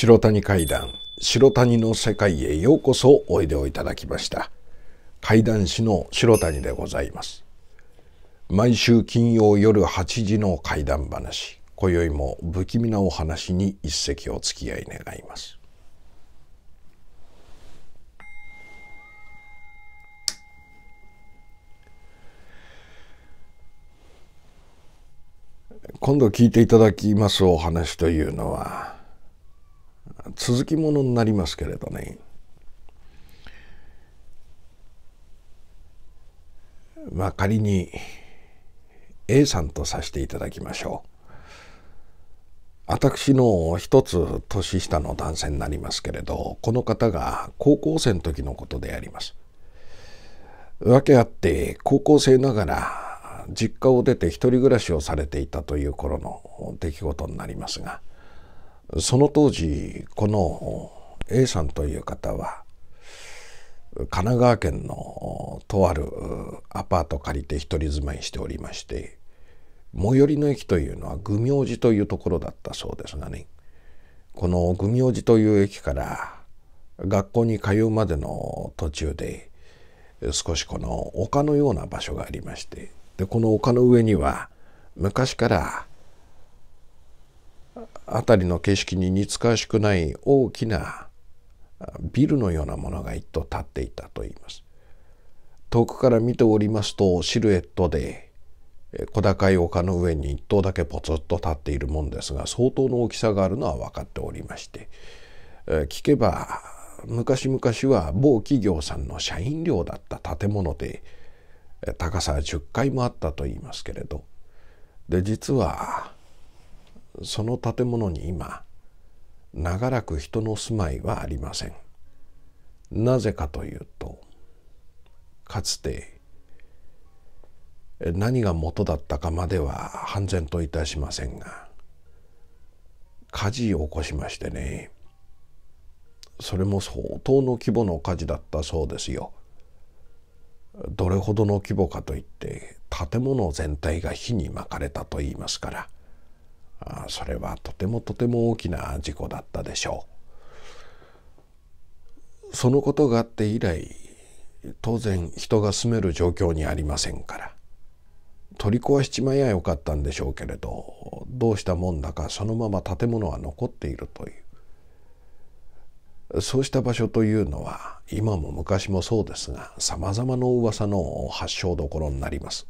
白谷階段、白谷の世界へようこそおいでをいただきました。階段師の白谷でございます。毎週金曜夜8時の怪談話、今宵も不気味なお話に一席お付き合い願います。今度聞いていただきますお話というのは続きものになりますけれどねまあ仮に A さんとさせていただきましょう私の一つ年下の男性になりますけれどこの方が高校生の時のことであります訳あって高校生ながら実家を出て一人暮らしをされていたという頃の出来事になりますがその当時この A さんという方は神奈川県のとあるアパート借りて一人住まいしておりまして最寄りの駅というのは愚明寺というところだったそうですがねこの愚明寺という駅から学校に通うまでの途中で少しこの丘のような場所がありましてでこの丘の上には昔から辺りの景色に似つかわしくない大きなビルのようなものが一棟立っていたといいます。遠くから見ておりますとシルエットで小高い丘の上に一棟だけポツッと立っているもんですが相当の大きさがあるのは分かっておりまして聞けば昔々は某企業さんの社員寮だった建物で高さ10階もあったといいますけれどで実はその建物に今長らく人の住まいはありませんなぜかというとかつて何が元だったかまでは判然といたしませんが火事を起こしましてねそれも相当の規模の火事だったそうですよ。どれほどの規模かといって建物全体が火に巻かれたと言いますからあそれはとてもとても大きな事故だったでしょう。そのことがあって以来当然人が住める状況にありませんから取り壊しちまえやよかったんでしょうけれどどうしたもんだかそのまま建物は残っているというそうした場所というのは今も昔もそうですがさまざまな噂の発祥どころになります。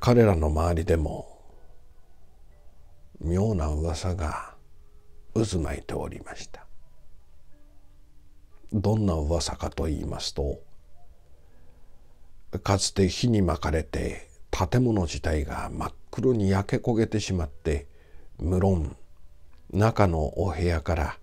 彼らの周りでも妙な噂が渦巻いておりましたどんな噂かと言いますとかつて火に巻かれて建物自体が真っ黒に焼け焦げてしまって無論中のお部屋から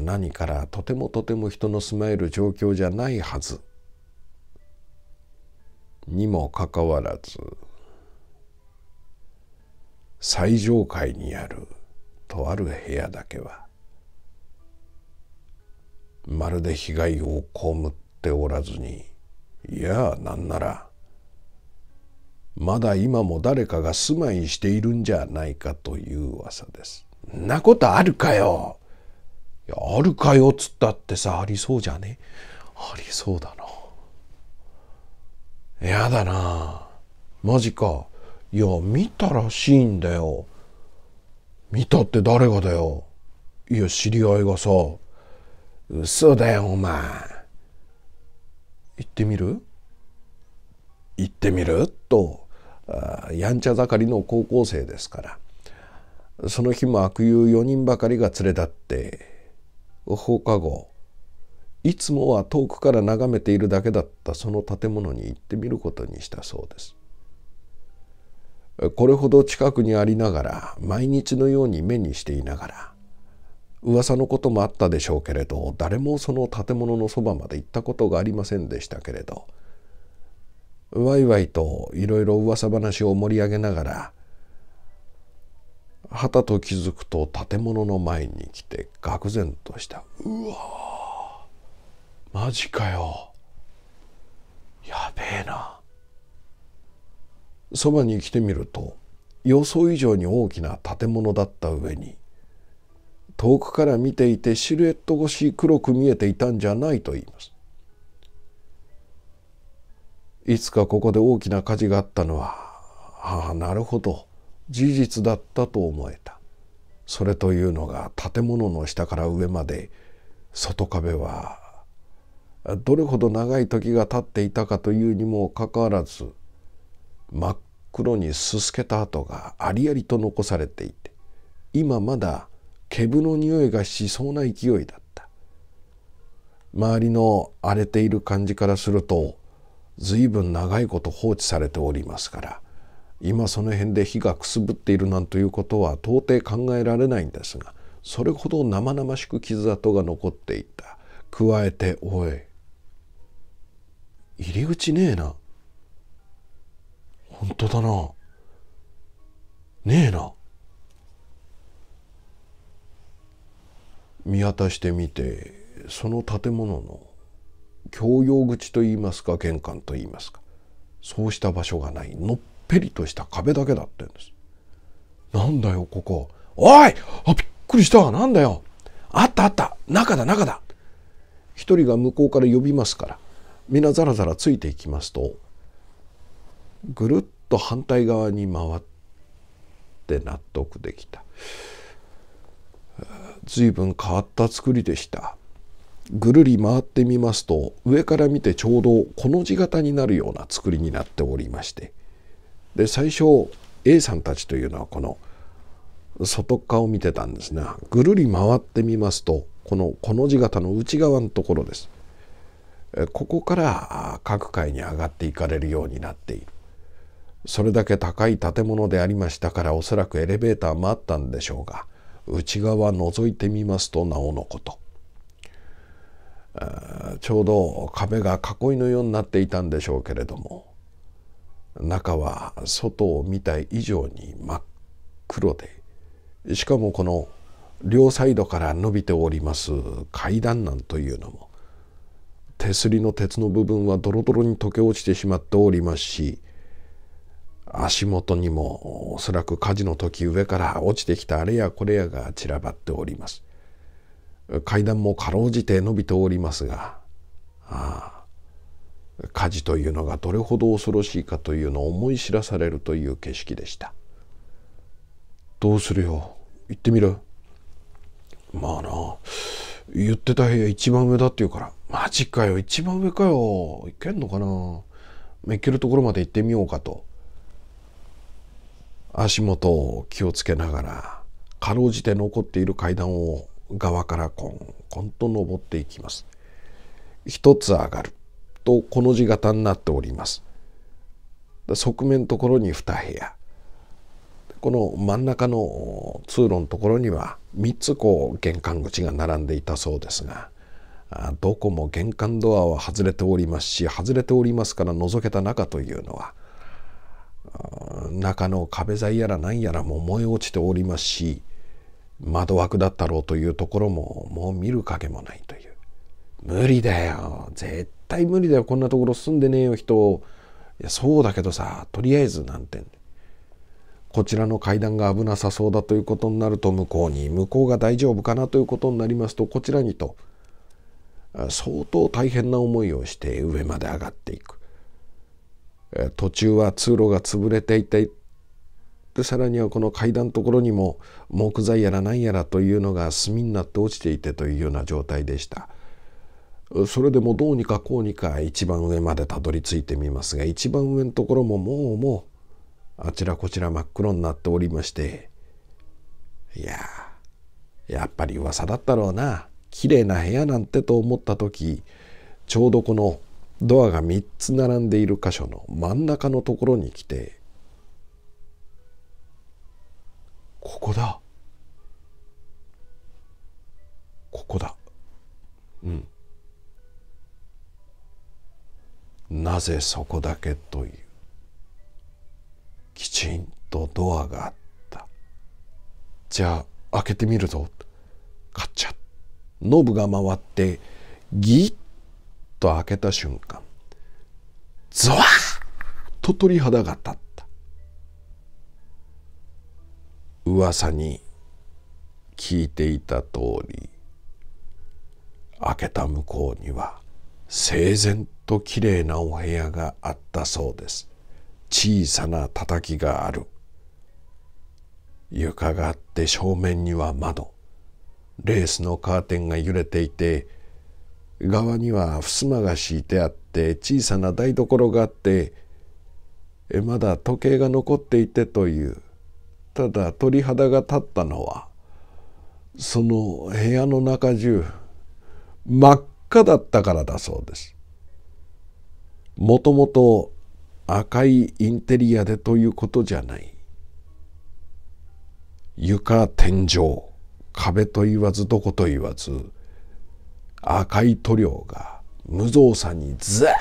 何からとてもとても人の住まえる状況じゃないはずにもかかわらず最上階にあるとある部屋だけはまるで被害を被っておらずにいやなんならまだ今も誰かが住まいしているんじゃないかという噂です。んなことあるかよいやあるかよっつったってさありそうじゃねありそうだな。やだなマジか。いや、見たらしいんだよ。見たって誰がだよ。いや、知り合いがさ、嘘だよ、お前。行ってみる行ってみると、やんちゃ盛りの高校生ですから、その日も悪友4人ばかりが連れ立って、放課後、いつもは遠くから眺めているだけだったその建物に行ってみることにしたそうです。これほど近くにありながら毎日のように目にしていながら噂のこともあったでしょうけれど誰もその建物のそばまで行ったことがありませんでしたけれどわいわいといろいろ噂話を盛り上げながらはたと気づくと建物の前に来て愕然とした「うわマジかよやべえな」そばに来てみると予想以上に大きな建物だった上に遠くから見ていてシルエット越し黒く見えていたんじゃないと言います。いつかここで大きな火事があったのはああなるほど事実だったと思えた。それというのが建物の下から上まで外壁はどれほど長い時が経っていたかというにもかかわらず真っ黒にすすけた跡がありありと残されていて今まだ毛布の匂いがしそうな勢いだった周りの荒れている感じからすると随分長いこと放置されておりますから今その辺で火がくすぶっているなんということは到底考えられないんですがそれほど生々しく傷跡が残っていた加えて「おい入り口ねえな」本当だな。ねえな。見渡してみてその建物の共用口といいますか玄関といいますかそうした場所がないのっぺりとした壁だけだったんです。なんだよここ。おいあびっくりしたなんだよあったあった中だ中だ一人が向こうから呼びますから皆ザラザラついていきますとぐるっと反対側に回って納得できた随分変わった作りでしたぐるり回ってみますと上から見てちょうどこの字型になるような作りになっておりましてで最初 A さんたちというのはこの外側を見てたんですが、ぐるり回ってみますとこのこの字型の内側のところですここから各階に上がっていかれるようになっているそれだけ高い建物でありましたからおそらくエレベーターもあったんでしょうが内側覗いてみますとなおのことちょうど壁が囲いのようになっていたんでしょうけれども中は外を見た以上に真っ黒でしかもこの両サイドから伸びております階段なんというのも手すりの鉄の部分はドロドロに溶け落ちてしまっておりますし足元にもおそらく火事の時上から落ちてきたあれやこれやが散らばっております。階段もかろうじて伸びておりますが、ああ、火事というのがどれほど恐ろしいかというのを思い知らされるという景色でした。どうするよ。行ってみる。まあな、言ってた部屋一番上だって言うから、マジかよ、一番上かよ、行けんのかな。行けるところまで行ってみようかと。足元を気をつけながらかろうじて残っている階段を側からこんコンと登っていきます。一つ上がるとこの字型になっております。側面ところに2部屋この真ん中の通路のところには3つこう玄関口が並んでいたそうですがどこも玄関ドアは外れておりますし外れておりますから覗けた中というのは中の壁材やら何やらも燃え落ちておりますし窓枠だったろうというところももう見る影もないという無理だよ絶対無理だよこんなところ住んでねえよ人いやそうだけどさとりあえずなんてこちらの階段が危なさそうだということになると向こうに向こうが大丈夫かなということになりますとこちらにと相当大変な思いをして上まで上がっていく途中は通路が潰れていてでさらにはこの階段のところにも木材やら何やらというのが炭になって落ちていてというような状態でしたそれでもどうにかこうにか一番上までたどり着いてみますが一番上のところももうもうあちらこちら真っ黒になっておりましていややっぱり噂だったろうな綺麗な部屋なんてと思った時ちょうどこのドアが3つ並んでいる箇所の真ん中のところに来て「ここだここだ」うんなぜそこだけというきちんとドアがあったじゃあ開けてみるぞカチャッノブが回ってギッと開けた瞬間ズワッと鳥肌が立った噂に聞いていた通り開けた向こうには整然ときれいなお部屋があったそうです小さなたたきがある床があって正面には窓レースのカーテンが揺れていて側には襖が敷いてあって小さな台所があってまだ時計が残っていてというただ鳥肌が立ったのはその部屋の中中真っ赤だったからだそうです。もともと赤いインテリアでということじゃない。床天井壁と言わずどこと言わず赤い塗料が無造作にずーっ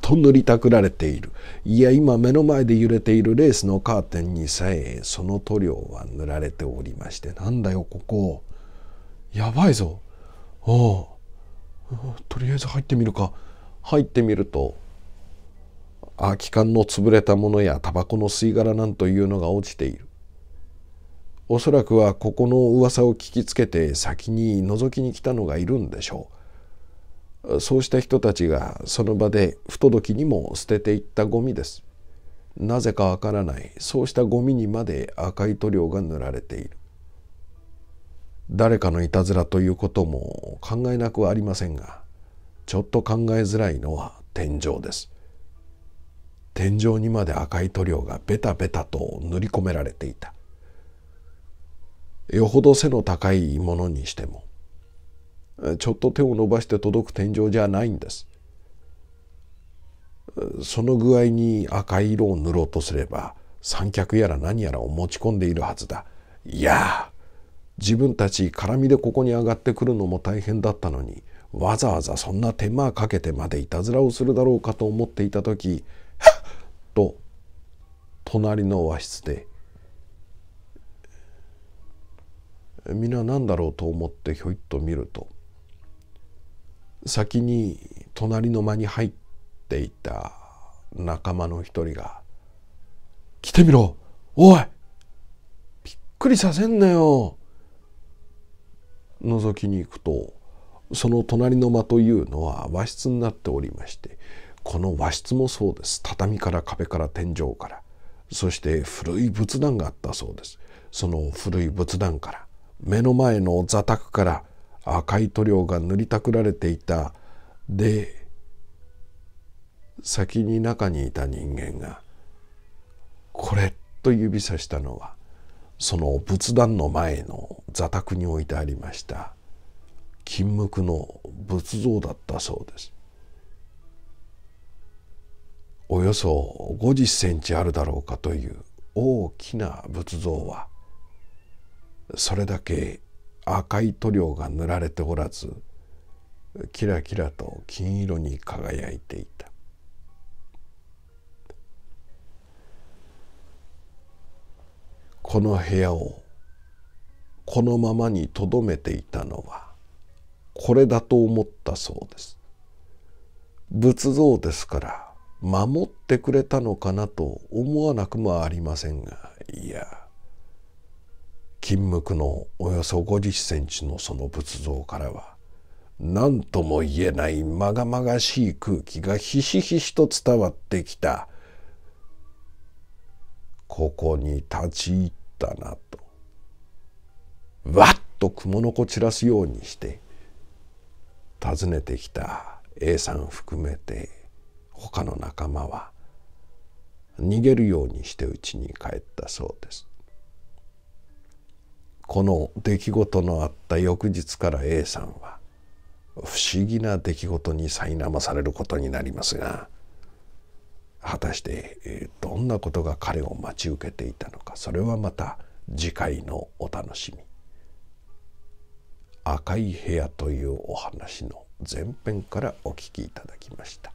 と塗りたくられているいや今目の前で揺れているレースのカーテンにさえその塗料は塗られておりましてなんだよここやばいぞおとりあえず入ってみるか入ってみると空き缶の潰れたものやタバコの吸い殻なんというのが落ちているおそらくはここの噂を聞きつけて先に覗きに来たのがいるんでしょうそうした人たちがその場で不届きにも捨てていったゴミですなぜかわからないそうしたゴミにまで赤い塗料が塗られている誰かのいたずらということも考えなくはありませんがちょっと考えづらいのは天井です天井にまで赤い塗料がベタベタと塗り込められていたよほど背の高いものにしてもちょっと手を伸ばして届く天井じゃないんですその具合に赤い色を塗ろうとすれば三脚やら何やらを持ち込んでいるはずだいや自分たち絡みでここに上がってくるのも大変だったのにわざわざそんな手間かけてまでいたずらをするだろうかと思っていた時「はっ!」と隣の和室で皆何だろうと思ってひょいっと見ると先に隣の間に入っていた仲間の一人が「来てみろおいびっくりさせんなよ」覗きに行くとその隣の間というのは和室になっておりましてこの和室もそうです畳から壁から天井からそして古い仏壇があったそうですその古い仏壇から目の前の座卓から赤い塗料が塗りたくられていたで先に中にいた人間が「これ」と指さしたのはその仏壇の前の座卓に置いてありました金目の仏像だったそうです。およそ50センチあるだろうかという大きな仏像はそれだけ赤い塗料が塗られておらずキラキラと金色に輝いていたこの部屋をこのままにとどめていたのはこれだと思ったそうです仏像ですから守ってくれたのかなと思わなくもありませんがいや金目のおよそ50センチのその仏像からは何とも言えないまがまがしい空気がひしひしと伝わってきたここに立ち入ったなとわっと蛛の子散らすようにして訪ねてきた A さん含めて他の仲間は逃げるようにしてうちに帰ったそうです。この出来事のあった翌日から A さんは不思議な出来事に苛まされることになりますが果たしてどんなことが彼を待ち受けていたのかそれはまた次回のお楽しみ「赤い部屋」というお話の前編からお聞きいただきました。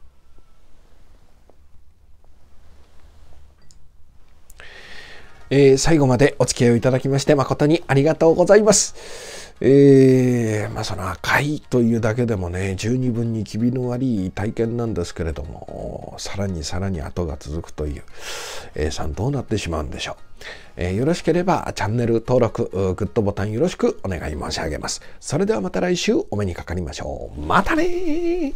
えー、最後までお付き合いをいただきまして誠にありがとうございます。えー、まあその赤いというだけでもね、十二分に気味の悪い体験なんですけれども、さらにさらに後が続くという、A さんどうなってしまうんでしょう。えー、よろしければチャンネル登録、グッドボタンよろしくお願い申し上げます。それではまた来週お目にかかりましょう。またね